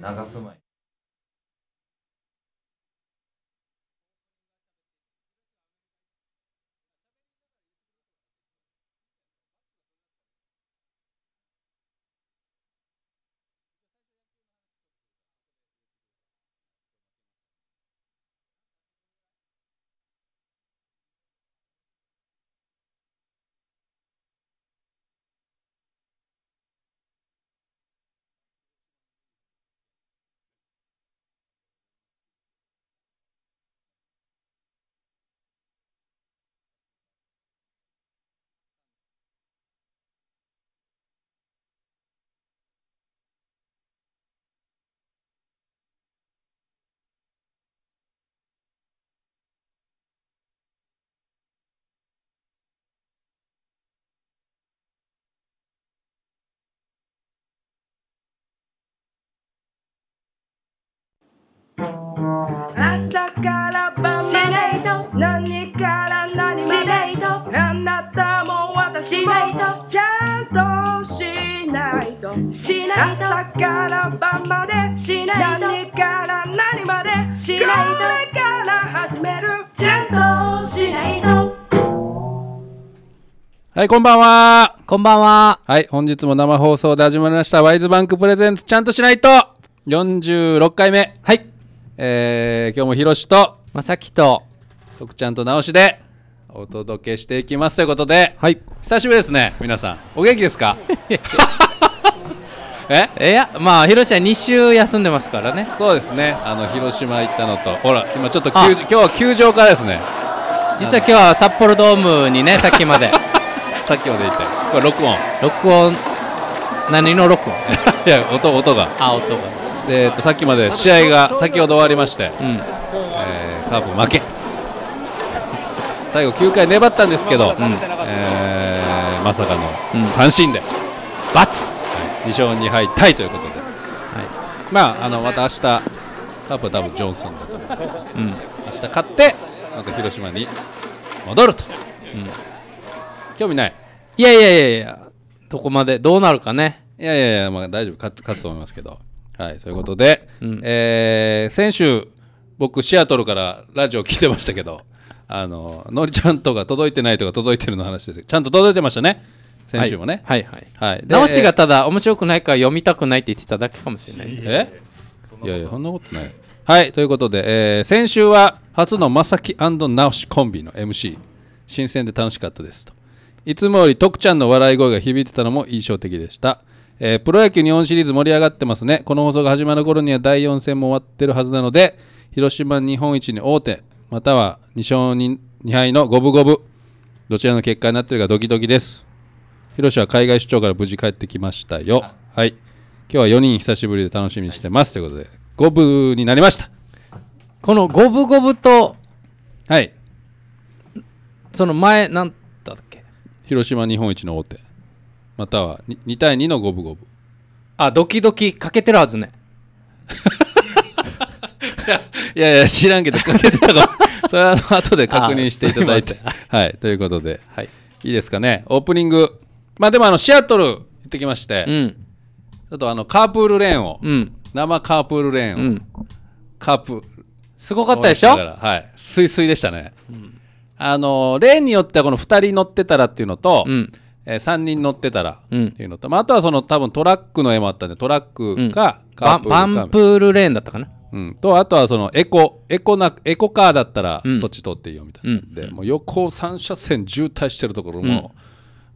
流す前に。朝から晩まで何から何まであなたも私もちゃんとしないと朝から晩まで何から何までこれから始めるちゃんとしないとはい、こんばんは。こんばんは。はい、本日も生放送で始まりました、ワイズバンクプレゼンツ、ちゃんとしないと、46回目。はい。えー、今日もひろしとまさきと徳ちゃんと直しでお届けしていきますということで、はい、久しぶりですね皆さんお元気ですか えいやまあ広島2週休んでますからねそうですねあの広島行ったのとほら今ちょっと今日は球場からですね実は今日は札幌ドームにね さっきまでさっきまで行ってこれ録音録音何の録音 いや音音があ音がで、えー、とさっきまで試合が先ほど終わりまして、うん、えー、カープ負け 最後9回粘ったんですけど、うん、えー、まさかの三振で、うん、バツ、はい、2勝2敗タイということで、はい、まああのまた明日カープは多分ジョンソンだと思います、うん、明日勝ってまた広島に戻ると、うん、興味ないいやいやいやいやどこまでどうなるかねいやいやいや、まあ、大丈夫勝つ勝つと思いますけど。はい、そういうことで、うん、えー、先週僕シアトルからラジオ聞いてましたけどあののりちゃんとか届いてないとか届いてるの話ですちゃんと届いてましたね先週もねはいはいはい、はい、直しがただ面白くないから読みたくないって言ってただけかもしれないえいやいやそんなことないはいということで、えー、先週は初のまさき直しコンビの MC 新鮮で楽しかったですといつもより徳ちゃんの笑い声が響いてたのも印象的でしたえー、プロ野球日本シリーズ盛り上がってますね。この放送が始まる頃には第4戦も終わってるはずなので、広島日本一に大手、または2勝 2, 2敗の五分五分、どちらの結果になってるかドキドキです。広島は海外出張から無事帰ってきましたよ。はい。今日は4人久しぶりで楽しみにしてます。ということで、五分になりました。この五分五分と、はい。その前、なんだっけ広島日本一の大手。または 2, 対2の五分五分あドキドキかけてるはずね いやいや知らんけどかけてたか それは後で確認していただいてはいということで、はい、いいですかねオープニングまあでもあのシアトル行ってきまして、うん、ちょっとあのカープールレーンを、うん、生カープールレーンを、うん、カープすごかったでしょはいすいすいでしたね、うん、あのレーンによってはこの2人乗ってたらっていうのと、うんえー、3人乗ってたらっていうのと、まあ、あとはその多分トラックの絵もあったんでトラックか、バンプールレーンだったかな、うん、とあとはそのエコエコなエコカーだったらそっち通っていいよみたいな、でもう横3車線渋滞してるところも、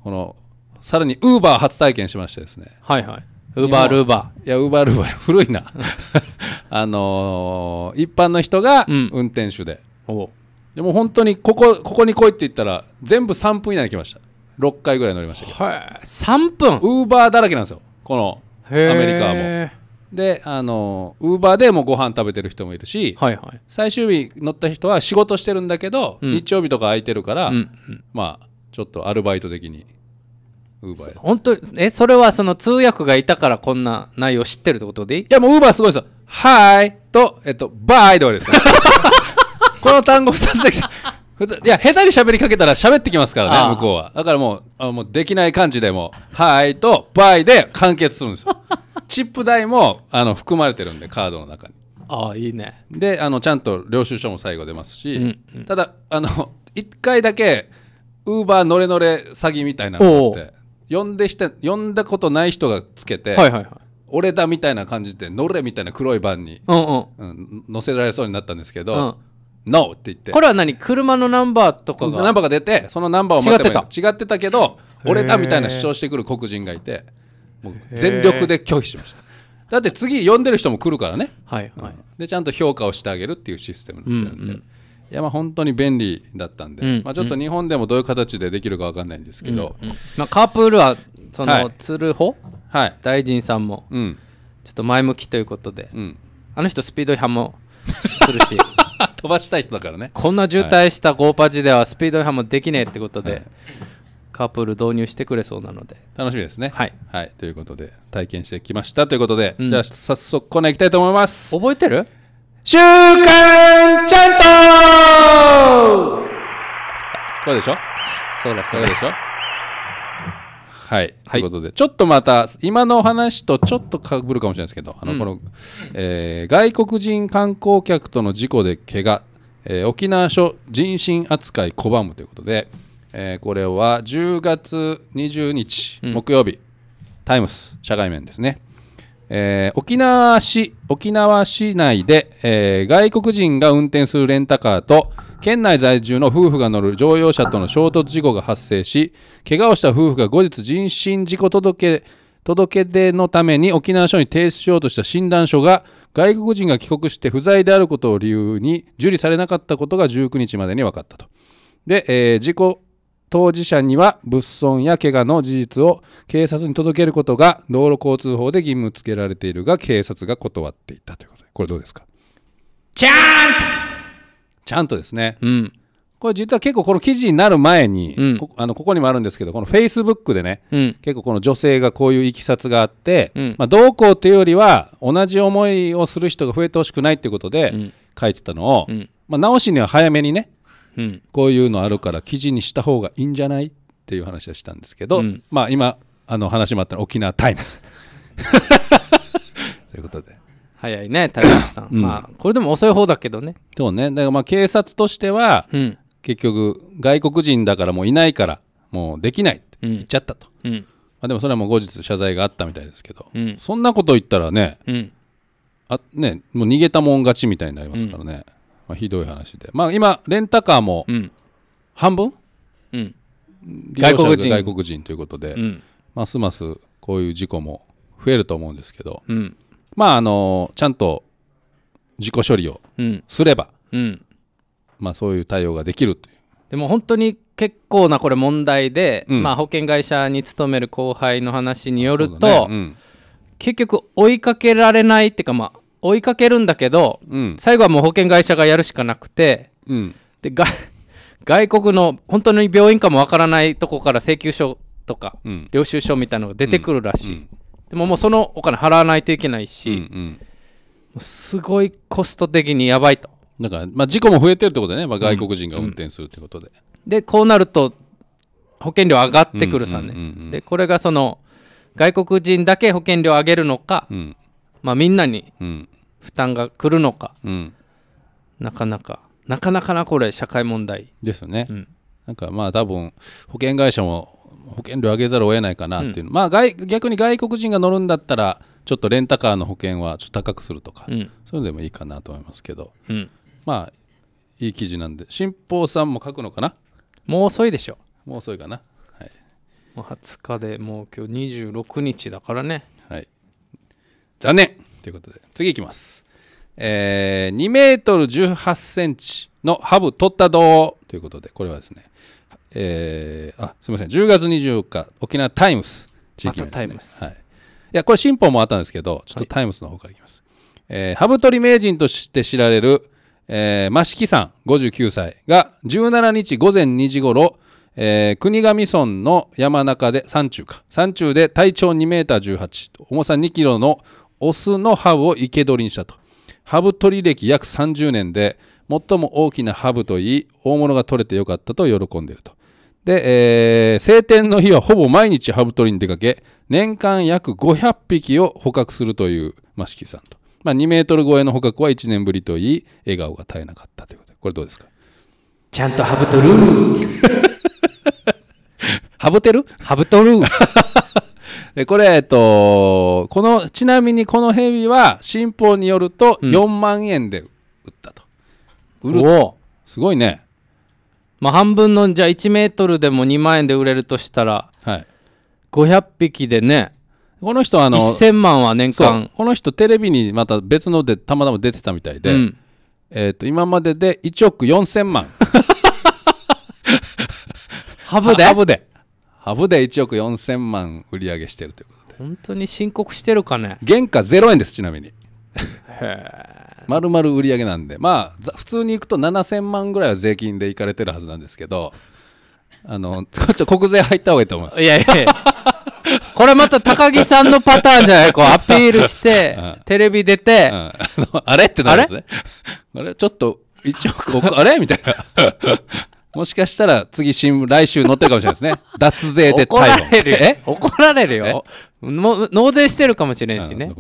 このさらにウーバー初体験しましてですねはいはいウーバールーバーいやウーバールーバー古いな あのー、一般の人が運転手で、うん、でも本当にここここに来いって言ったら全部3分以内に来ました6回ぐらい乗りましたけど、3分ウーバーだらけなんですよこのアメリカはもであのウーバーでもご飯食べてる人もいるし、はいはい、最終日乗った人は仕事してるんだけど、うん、日曜日とか空いてるから、うん、まあちょっとアルバイト的にウーバー本当えそれはその通訳がいたからこんな内容知ってるってことでいいいやもうウーバーすごいですよ「はい」と「えっと、バイ」で終わりです、この単語2つだけいや、下手に喋りかけたら喋ってきますからね、向こうは。だからもう、あもうできない感じでも、はいと、バイで完結するんですよ。チップ代もあの含まれてるんで、カードの中に。ああ、いいね。で、あのちゃんと領収書も最後出ますし、うんうん、ただ、あの、1回だけ、ウーバーのれのれ詐欺みたいなのがあって、呼んでして、呼んだことない人がつけて、はいはいはい俺だみたいな感じで乗れみたいな黒いバンに、うんうん、乗せられそうになったんですけど、うん No って言ってこれは何車のナンバーとかがナンバーが出てそのナンバーを違ってた違ってたけど俺だみたいな主張してくる黒人がいてもう全力で拒否しましただって次呼んでる人も来るからね、はいはい、でちゃんと評価をしてあげるっていうシステムになってるんで、うんうん、いやまあ本当に便利だったんで、うん、まあ、ちょっと日本でもどういう形でできるか分かんないんですけど、うんうん、まあ、カープールはその鶴穂、はい、大臣さんも、ちょっと前向きということで、あの人スピード違反もするし 飛ばしたい人だからねこんな渋滞したゴーパジではスピード違反もできねえってことで、はい、カープル導入してくれそうなので楽しみですねはい、はい、ということで体験してきましたということで、うん、じゃあ早速コーナーいきたいと思います覚えてる週刊ちゃんと これでしょそうだそうでしょはい、ということでちょっとまた今のお話とちょっとかぶるかもしれないですけどあのこの、えー、外国人観光客との事故で怪我、えー、沖縄署人身扱い拒むということで、えー、これは10月20日木曜日、うん、タイムス社会面ですね、えー、沖縄市沖縄市内で、えー、外国人が運転するレンタカーと県内在住の夫婦が乗る乗用車との衝突事故が発生し怪我をした夫婦が後日人身事故届届出のために沖縄署に提出しようとした診断書が外国人が帰国して不在であることを理由に受理されなかったことが19日までに分かったと。で、えー、事故当事者には物損や怪我の事実を警察に届けることが道路交通法で義務付けられているが警察が断っていたということでこれどうですかちゃんとちゃんとですね、うん、これ実は結構この記事になる前に、うん、こあのここにもあるんですけどこのフェイスブックでね、うん、結構この女性がこういういきさつがあって、うん、まあ、どうこうっていうよりは同じ思いをする人が増えてほしくないっていうことで書いてたのを、まあ、直しには早めにね、こういうのあるから記事にした方がいいんじゃないっていう話はしたんですけど、まあ今あの話もあったら沖縄タイムズ ということで。早いね、谷口さん。うんまあ、これでも遅い方だけどね。そうね。だからまあ警察としては、うん。結局、外国人だからもういないから、もうできないって言っちゃったと。うん。まあ、でもそれはもう後日謝罪があったみたいですけど、うんそんなこと言ったらね、うん。あねもう逃げたもん勝ちみたいになりますからね、まあ、ひどい話で、まあ、今、レンタカーも半分、うん。外国人外国人ということで、うん。ますますこういう事故も増えると思うんですけど、うん。まああのちゃんと自己処理をすれば、うん、うん、まあ、そういう対応ができるというでも本当に結構なこれ問題で、うん、まあ、保険会社に勤める後輩の話によると、ねうん、結局追いかけられないっていうかまあ追いかけるんだけど、最後はもう保険会社がやるしかなくて、でが 外国の本当に病院かもわからないとこから請求書とか、領収書みたいなのが出てくるらしい。でももうそのお金払わないといけないし、うんうん、すごいコスト的にやばいと。だから、まあ、事故も増えてるってことでね、まあ、外国人が運転するってことで。うんうん、で、こうなると、保険料上がってくるさね、うんうんうんうん、で、これがその、外国人だけ保険料上げるのか、うん、まあ、みんなに負担が来るのか、うん、なかなか、なかなかな、これ、社会問題。ですよね。なんかまあ多分保険会社も保険料上げざるを得ないかなっていう、うん、まあ外逆に外国人が乗るんだったらちょっとレンタカーの保険はちょっと高くするとか、うん、そういうのでもいいかなと思いますけど、うん、まあいい記事なんで新報さんも書くのかなもう遅いでしょもう遅いかな、はい、もう20日でもう今日26日だからねはい残念ということで次いきますえー、2メートル1 8センチのハブ取ったどということでこれはですねえー、あすみません、10月24日、沖縄タイムス、地域のね、ま、タイムス。はい、いや、これ、新報もあったんですけど、ちょっとタイムスの方からいきます。はえ羽太名人として知られる、えー、益城さん、59歳が、17日午前2時ごろ、えー、国頭村の山中で山中か山中で体長2メーター18重さ2キロのオスのハブを生け捕りにしたとハブ取り歴約30年で最も大きなハブといい大物が取れてよかったと喜んでいるとで、えー、晴天の日はほぼ毎日ハブ取りに出かけ、年間約500匹を捕獲するという益城さんと。まあ、2メートル超えの捕獲は1年ぶりといい、笑顔が絶えなかったということで、これどうですかちゃんとハブ取る ハブてるハブ取る で、これ、えっと、この、ちなみにこのヘビは、新報によると4万円で売ったと。うん、売るすごいね。まあ、半分のじゃあ1メートルでも2万円で売れるとしたら、はい、500匹でねこの人あの1000万は年間この人テレビにまた別のでたまたま出てたみたいで、うん、えー、と今までで1億4000万 ハブでハブでハブで1億4000万売り上げしてるということで本当に申告してるかね原価0円ですちなみにへえ丸々売り上げなんでまあ普通に行くと7000万ぐらいは税金で行かれてるはずなんですけど あの ちょっと国税入った方がいいと思いますいやいやいや これまた高木さんのパターンじゃないこうアピールして、テレビ出て、うん、あれってなるんですねあれちょっと1億あれみたいなもしかしたら次新聞、来週載ってるかもしれないですね。脱税で逮捕。怒られるよ。怒られるよ。納税してるかもしれんしね。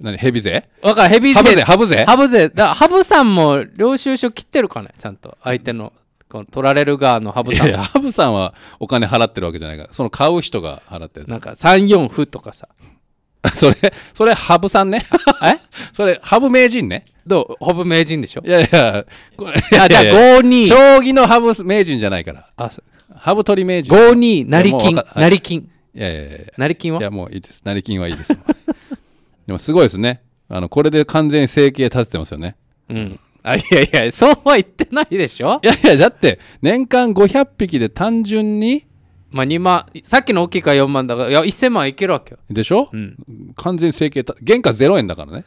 何ヘビ勢わかる、ヘビ勢。ハブ勢、ハブ勢ハブハブだハブさんも領収書切ってるかねちゃんと。相手の、この取られる側のハブさんいやいや、ハブさんはお金払ってるわけじゃないから、その買う人が払ってる。なんか3、4歩とかさ。それ、それ、ハブさんね。え それ、ハブ名人ね。どうハブ名人でしょいやいや、これ、いや、じゃ5、2。将棋のハブ名人じゃないから。あ、そう。ハブ取り名人。5、2、成金。成金。いやいやいや。成金はいや、もういいです。成金はいいです。でもすごいですね。あの、これで完全に生計立ててますよね。うん。あ、いやいや、そうは言ってないでしょいやいや、だって、年間500匹で単純に、まあ2万、さっきの大きいから4万だから、いや、1000万いけるわけよ。でしょうん。完全成形、原価0円だからね。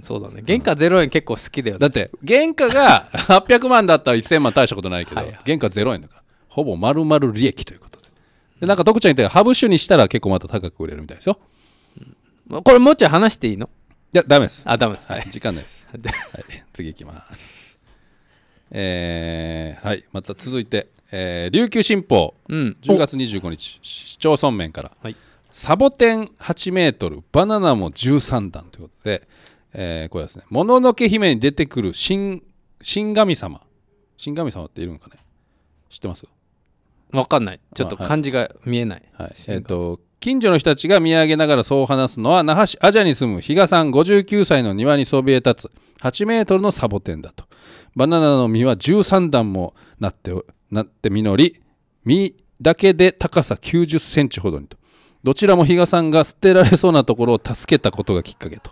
そうだね。原価0円結構好きだよ、ね、だって、原価が800万だったら1000万大したことないけど、はいはい、原価0円だから、ほぼ丸々利益ということで。で、なんか徳ちゃん言ったよハブ酒にしたら結構また高く売れるみたいですよ。これもうちょい話していいのいや、ダメです。あ、ダメです。はい。時間です。はい。次いきます。えー、はい。また続いて、えー、琉球新報、うん、10月25日、市町村面から、はい、サボテン8メートル、バナナも13段ということで、えー、これですね、もののけ姫に出てくる新新神様。新神様っているのかね知ってますわかんない。ちょっと漢字が見えない。はい。はい、えっ、ー、と、近所の人たちが見上げながらそう話すのは那覇市アジャに住む比嘉さん59歳の庭にそびえ立つ8メートルのサボテンだとバナナの実は13段もなってなって実り実だけで高さ90センチほどにとどちらも比嘉さんが捨てられそうなところを助けたことがきっかけと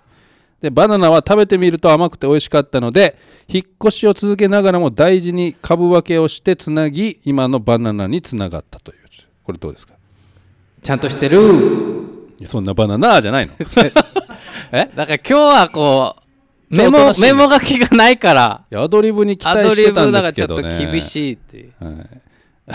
でバナナは食べてみると甘くて美味しかったので引っ越しを続けながらも大事に株分けをしてつなぎ今のバナナにつながったというこれどうですかちゃんとしてるそんなバナナじゃないの えだから今日はこうメモメモ書きがないからアドリブに期待してたんですけど、ね、アドリブだかちょっと厳しいっていう、はい、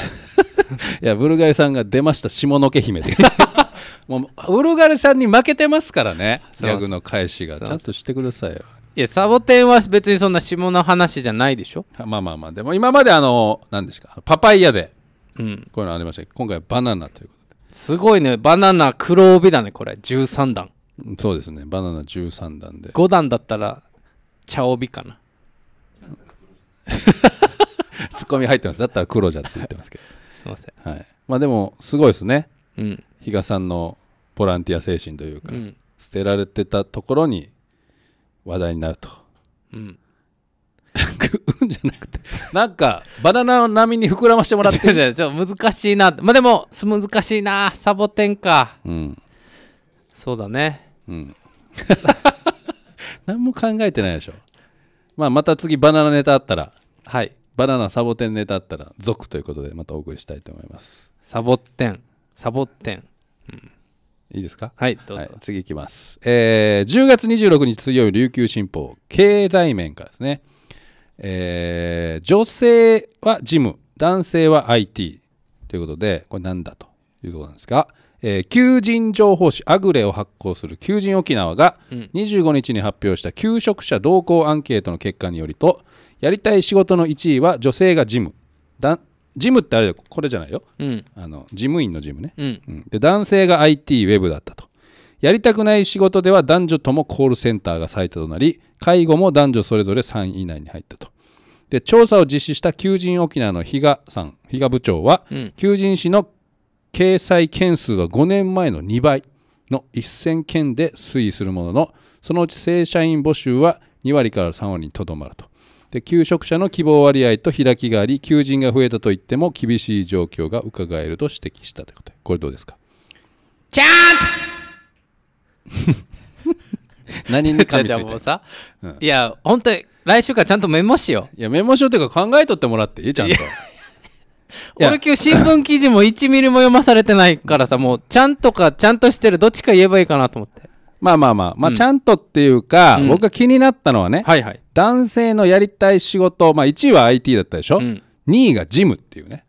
いやブルガリさんが出ました下のけ姫で もうブルガリさんに負けてますからねギャグの返しがちゃんとしてくださいよいやサボテンは別にそんな下の話じゃないでしょまあまあまあでも今まであの何ですかパパイヤで、うん、こういうのありましたけど今回はバナナということすごいねバナナ黒帯だねこれ13段そうですねバナナ13段で5段だったら茶帯かな ツッコミ入ってますだったら黒じゃって言ってますけどすいません、はい、まあでもすごいですね、うん、比嘉さんのボランティア精神というか、うん、捨てられてたところに話題になると、うん、うんじゃなくてなんかバナナを波に膨らましてもらってゃちょっと難しいなまあでも難しいなサボテンか、うん、そうだねうん 何も考えてないでしょ、まあ、また次バナナネタあったらはいバナナサボテンネタあったら続ということでまたお送りしたいと思いますサボテンサボテン、うん、いいですかはいどうぞ、はい、次いきます、えー、10月26日水曜日琉球新報経済面からですねえー、女性はジム、男性は IT ということで、これなんだということなんですが、えー、求人情報誌アグレを発行する求人沖縄が25日に発表した求職者同行アンケートの結果によりとやりたい仕事の1位は女性がジムだジムってあれだこれじゃないよ、うん、あの事務員のジムね、うんうん、で男性が IT ウェブだったとやりたくない仕事では男女ともコールセンターが最多となり介護も男女それぞれ3位以内に入ったとで調査を実施した求人沖縄の比嘉さん比嘉部長は、うん、求人誌の掲載件数は5年前の2倍の1000件で推移するもののそのうち正社員募集は2割から3割にとどまるとで求職者の希望割合と開きがあり求人が増えたといっても厳しい状況がうかがえると指摘したということでこれどうですかちゃんと 何に噛みついてんもうさ、うんいや本当に来週からちゃんとメモしよういやメモしようっていうか考えとってもらっていいちゃんと俺今日新聞記事も1ミリも読まされてないからさもうちゃんとかちゃんとしてるどっちか言えばいいかなと思ってまあまあまあ、まあ、ちゃんとっていうか、うん僕が気になったのはね、はいはい男性のやりたい仕事、まあ、1位は IT だったでしょ、うん2位がジムっていうね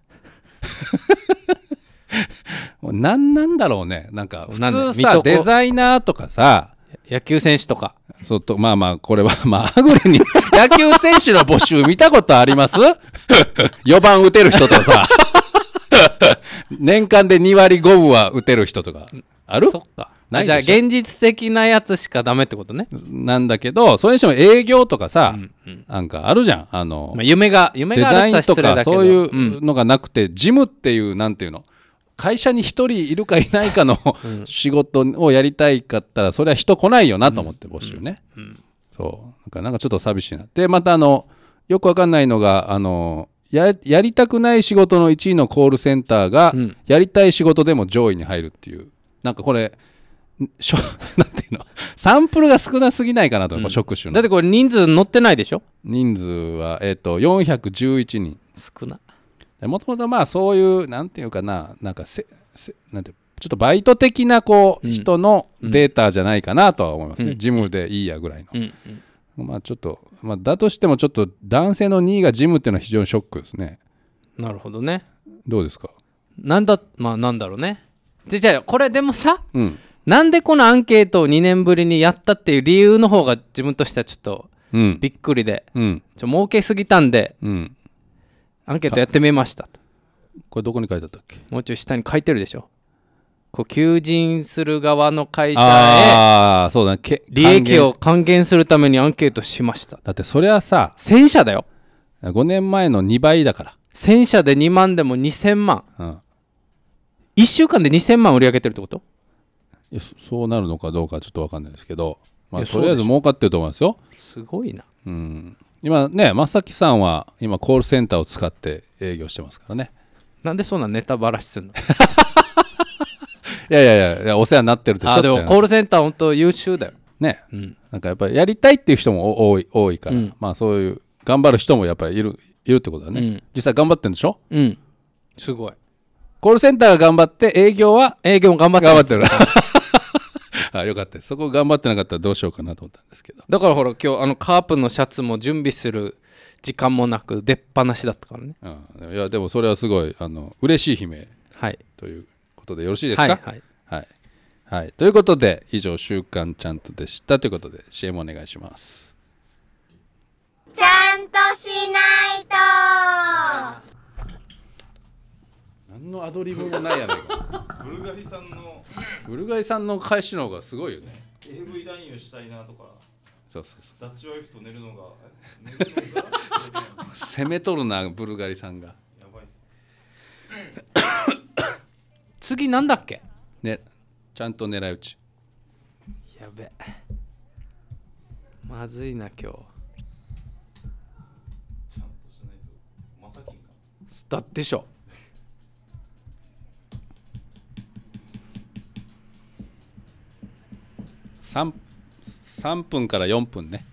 何 なんだろうねなんか普通さデザイナーとかさ野球選手とかそうとまあまあこれは まあアグリに野球選手の募集見たことあります4 番打てる人とかさ年間で2割5分は打てる人とかあるそっかじゃあ現実的なやつしかダメってことねなんだけどそれにしても営業とかさ、うんうん、なんかあるじゃんあの、まあ、夢が夢がデザインとかそういうのがなくて、うん、ジムっていうなんていうの会社に1人いるかいないかの、うん、仕事をやりたいかったらそれは人来ないよなと思って募集ね、うんうん、そうなんかちょっと寂しいなでまたあのよくわかんないのがあのやりたくない仕事の1位のコールセンターが、やりたい仕事でも上位に入るっていうなんかこれしょ なんていうのサンプルが少なすぎないかなと、うん、職種のだってこれ人数載ってないでしょ人数は、えーと、と411人少なもともとまあそういうなんていうかななんかせせなんてちょっとバイト的なこう、人のデータじゃないかなとは思いますね、うん、ジムでいいやぐらいの、うん、まあちょっと、まあ、だとしてもちょっと男性の2位がジムっていうのは非常にショックですねなるほどねどうですかなんだまあなんだろうねじゃあこれでもさ、うん、なんでこのアンケートを2年ぶりにやったっていう理由の方が自分としてはちょっとびっくりで、うん、ちょ儲けすぎたんで、うん、アンケートやってみましたこれどこに書いてあったっけもうちょい下に書いてるでしょこう求人する側の会社へそうだね利益を還元するためにアンケートしましただってそれはさ1000社だよ5年前の2倍だから1000社で2万でも2000万うん1週間で2000万売り上げてるってことそうなるのかどうかちょっと分かんないですけど、まあ、とりあえず儲かってると思いますよ、すごいなうん、今ね正樹さんは今コールセンターを使って営業してますからねなんでそんなネタばらしするの いやいやいやいやお世話になってるでしょあでもコールセンター本当優秀だよね、うん、なんかやっぱりやりたいっていう人も多い多いから、うん、まあそういう頑張る人もやっぱりいるいるってことだね、うん、実際頑張ってるんでしょうんすごいコールセンターが頑張って営業は営業も頑張ってる頑張ってるあよかったそこ頑張ってなかったらどうしようかなと思ったんですけどだからほら今日あのカープのシャツも準備する時間もなく出っ放しだったからね、うん、いやでもそれはすごいあの嬉しい悲鳴、はい、ということでよろしいですかはい、はいはいはい、ということで以上「週刊ちゃんと」でしたということで CM お願いしますちゃんとしないと何のアドリブもないやないブルガリさんのブルガリさんの返しの方がすごいよね AV 男優したいなとかそうそうそうダッチワイフと寝るのが攻めとるなブルガリさんがやばいっす次なんだっけねちゃんと狙い撃ちやべまずいな今日ちゃんとしないとまさきんかだってしょ 3, 分から4分ね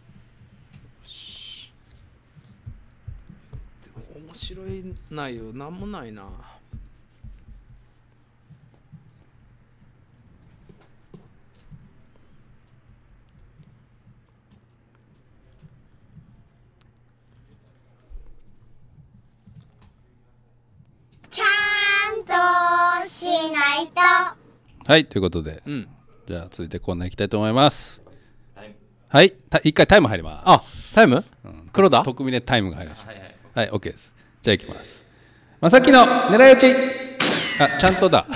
でも面白い内容なんもないなちゃんとしないとはいということで、うんじゃあ続いてコーナーいきたいと思いますはい一回タイム入りますあタイム、うん、黒田特でタイムが入りましたはい OK ですじゃあいきますまさきの狙い撃ちあちゃんとだ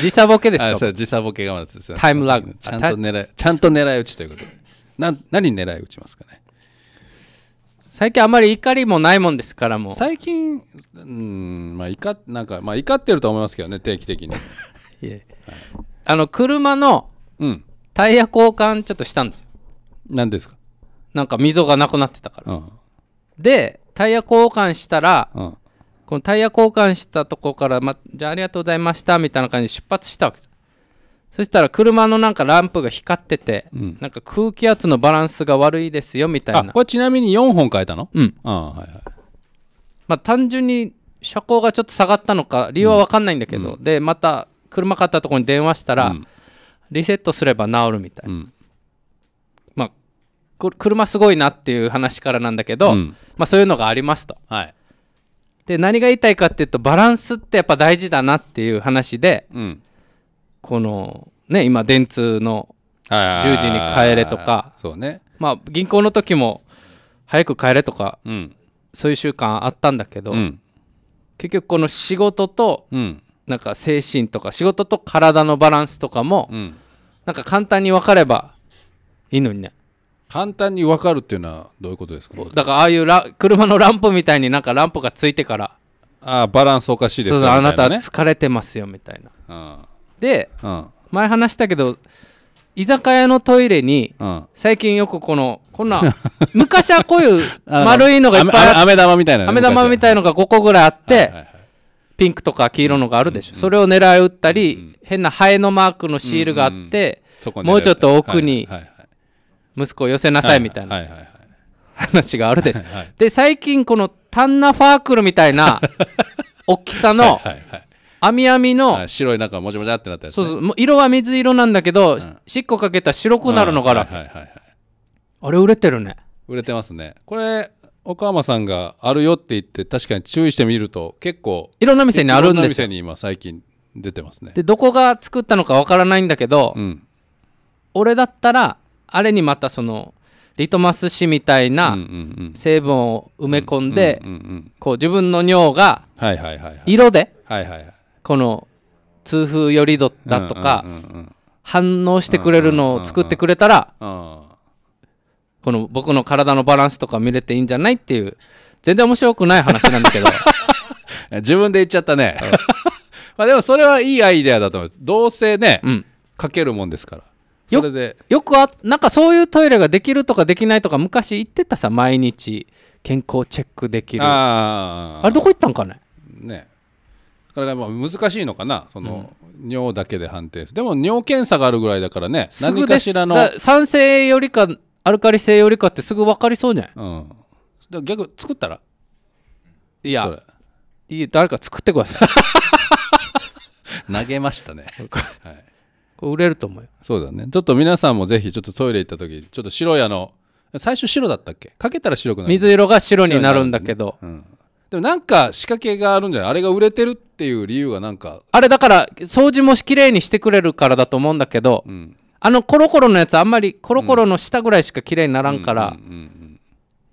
時差ボケですかそう時差ボケがまずタイムラグちゃんと狙いちゃんと狙い撃ちということでな何狙い撃ちますかね最近あまり怒りもないもんですからもう最近うんまあ怒なんかまあ怒ってると思いますけどね定期的に いえ、はい、あの車のうんタイヤ交換ちょっとしたんですよ何ですかなんか溝がなくなってたから、うん、でタイヤ交換したら、うん、このタイヤ交換したとこから、ま、じゃあありがとうございましたみたいな感じで出発したわけですそしたら車のなんかランプが光ってて、うん、なんか空気圧のバランスが悪いですよみたいなこれちなみに4本変えたのうんあはいはいまあ単純に車高がちょっと下がったのか理由は分かんないんだけど、うん、でまた車買ったとこに電話したら、うん、リセットすれば治るみたいな、うん、まあ車すごいなっていう話からなんだけど、まあそういうのがありますと、はい、で何が言いたいかっていうとバランスってやっぱ大事だなっていう話で、うんこのね今電通の10時に帰れとかそうねまあ銀行の時も早く帰れとか、うん、そういう習慣あったんだけど、うん、結局この仕事と、うん、なんか精神とか仕事と体のバランスとかも、うん、なんか簡単に分かればいいのにね簡単に分かるっていうのはどういうことですか、だからああいうラ車のランプみたいになんかランプがついてからああバランスおかしいですよね、あなた疲れてますよみたいな、で、うん、前話したけど居酒屋のトイレに、うん、最近よくこのこんな 昔はこういう丸いのがいっぱいあって飴玉みたいな、ね、飴玉みたいのが5個ぐらいあって、はいはいはい、ピンクとか黄色のがあるでしょ、うんうん、それを狙い撃ったり、うんうん、変なハエのマークのシールがあって、うんうん、もうちょっと奥に息子を寄せなさいみたいな話があるでしょ、はいはい、で最近このタンナファークルみたいな 大きさのはいはい、はい網網の、白い中もちもちってなったやつ、ね、そうそう色は水色なんだけど、うん、しっこかけたら白くなるのから、はいはいはい、あれ売れてるね売れてますねこれ岡山さんがあるよって言って確かに注意してみると結構いろんな店にあるんですよ店に今最近出てますねでどこが作ったのかわからないんだけど、うん、俺だったらあれにまたそのリトマス紙みたいな成分を埋め込んでこう自分の尿が色で、はいはいはいはい、はいはいはいこの痛風寄りだとか、反応してくれるのを作ってくれたら、この僕の体のバランスとか見れていいんじゃないっていう全然面白くない話なんだけど 自分で言っちゃったね まあでもそれはいいアイデアだと思いますどうせね、うん、かけるもんですからそれでよくあなんかそういうトイレができるとかできないとか昔言ってたさ毎日健康チェックできるあれどこ行ったんかねねだからまあ難しいのかなその、尿だけで判定するでも尿検査があるぐらいだからねすぐ何かしらの酸性よりかアルカリ性よりかってすぐ分かりそうじゃないうんだ逆作ったらいやいい誰か作ってください投げましたね、はい、これ売れると思うよそうだねちょっと皆さんもぜひちょっとトイレ行った時ちょっと白いあの最初白だったっけかけたら白くなる水色が白になるんだけど、うん、でもなんか仕掛けがあるんじゃないあれが売れてるっていう理由がなんかあれだから掃除もきれいにしてくれるからだと思うんだけど、うん、あのコロコロのやつあんまりコロコロの下ぐらいしかきれいにならんから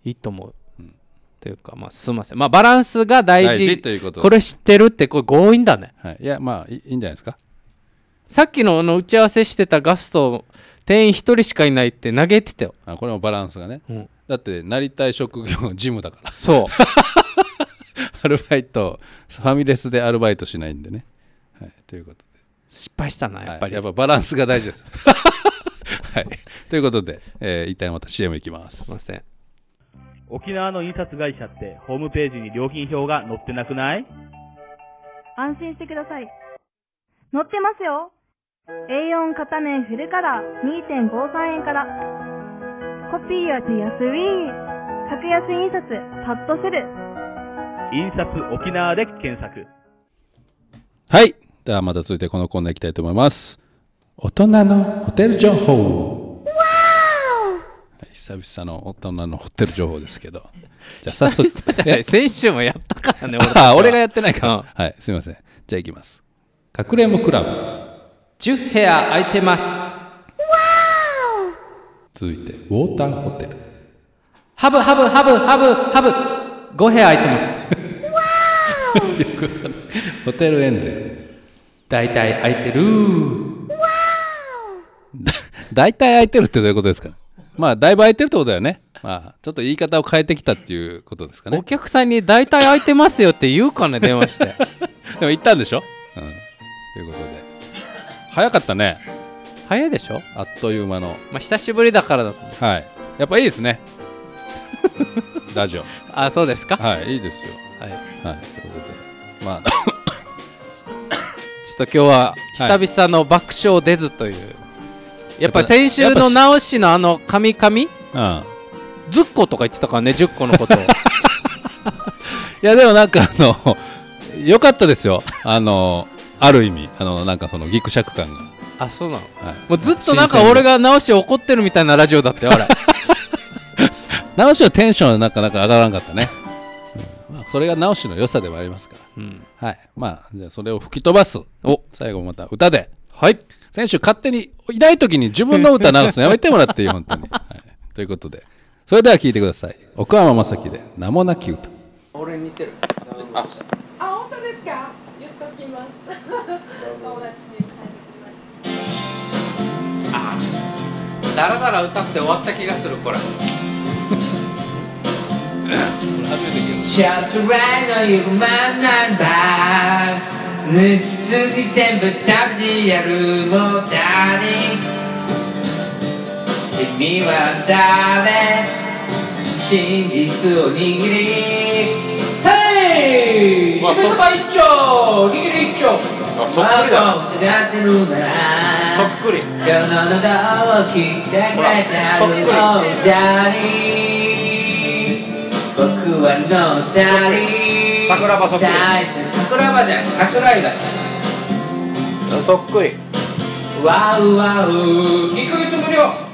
いいと思う。というか、まあ、すみません、まあ、バランスが大事ここれ知ってるってこれ強引だね、はい、いやまあいいんじゃないですかさっきのの打ち合わせしてたガスト店員1人しかいないって嘆いてたよあこれもバランスがね、うん、だってなりたい職業ジムだからそうアルバイトファミレスでアルバイトしないんでね、はい、ということで失敗したなやっぱり、はい、やっぱバランスが大事です はい、ということで、えー、一旦また CM いきますすいません沖縄の印刷会社ってホームページに料金表が載ってなくない安心してください載ってますよ A4 片面フルカラー2.53円からコピーは手安い格安印刷パッとする印刷沖縄で検索はいではまた続いてこのコーナーいきたいと思います大人のホテル情報久々の大人のホテル情報ですけどじゃあ早速じゃない先週もやったからね俺あ俺がやってないから、はいすいませんじゃあいきますかくれんぼクラブ10部屋空いてます続いてウォーターホテルハブハブハブハブハブ5部屋空いてますよくわかんないホテルエンゼ大体空いてる 大体空いてるってどういうことですかまあだいぶ空いてるってことだよねまあちょっと言い方を変えてきたっていうことですかねお客さんに大体空いてますよって言うかね電話して でも行ったんでしょ、うん、ということで早かったね早いでしょあっという間のまあ久しぶりだからだとはいやっぱいいですねラジオ。あ、そうですか。はい、いいですよ。はい、はい、ということで、まあ。ちょっと今日は久々の爆笑出ずという、やっぱ先週の直しのあのカミカミ、うん、10個とか言ってたからね10個のこと いやでもなんかあの良かったですよあのある意味あのなんかそのぎくしゃく感があそうなの、はい、もうずっとなんか俺が直し怒ってるみたいなラジオだったよあれ直しのテンションはなかなか上がらなかったね、うん、まあ、それが直しの良さでもありますから、うん、はいまあじゃあそれを吹き飛ばすお最後また歌ではい選手勝手にいない時に自分の歌直すのやめてもらっていい本当に、はい、ということでそれでは聴いてください奥山正樹で「名もなき歌」俺似てるああ本当ですか言っときます友達にだらだら歌って終わった気がするこれ。ちょっとライのゆくまんなんだ盗み全部食べてやるもだ誰君は誰真実を握り Hey! まあ、ば一丁握り一丁そっくりだ疑ってるそっくり世の中を聞いてくれた僕はのダリ桜庭そっくり桜庭じゃん桜井だそっくりわうわう行く行くよ